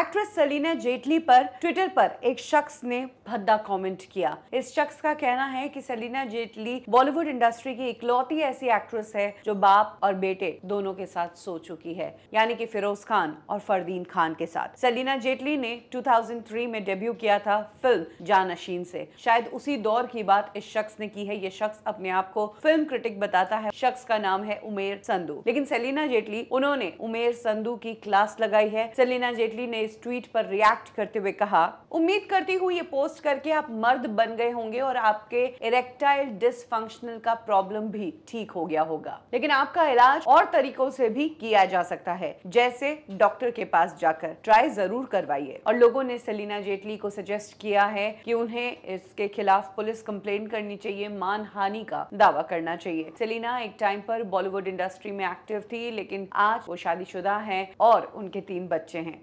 actress Salina Jaitley पर Twitter पर एक शख्स ने भद्दा कमेंट किया इस शख्स का कहना है कि सलीना जेटली बॉलीवुड इंडस्ट्री की इकलौती ऐसी एक्ट्रेस है जो बाप और बेटे दोनों के साथ सो चुकी है यानी कि फिरोज खान और फरदीन खान के साथ सलीना जेटली ने 2003 में डेब्यू किया था फिल्म जानशीन से शायद उसी दौर की बात इस शख्स ने की है ये शख्स अपने आप को फिल्म क्रिटिक बताता है शख्स का नाम है उमेर संधु लेकिन सलीना जेटली उन्होंने उमेर संधु की क्लास लगाई है सलीना जेटली ने इस ट्वीट पर रिएक्ट करते हुए कहा उम्मीद करती हूँ ये पोस्ट करके आप मर्द बन गए होंगे और आपके इरेक्टाइल डिसफंक्शनल का प्रॉब्लम भी ठीक हो गया होगा लेकिन आपका इलाज और तरीकों से भी किया जा सकता है जैसे डॉक्टर के पास जाकर ट्राई जरूर करवाइए और लोगों ने सलीना जेटली को सजेस्ट किया है कि उन्हें इसके खिलाफ पुलिस कंप्लेंट करनी चाहिए मान हानि का दावा करना चाहिए सलीना एक टाइम पर बॉलीवुड इंडस्ट्री में एक्टिव थी लेकिन आज वो शादीशुदा हैं और उनके तीन बच्चे हैं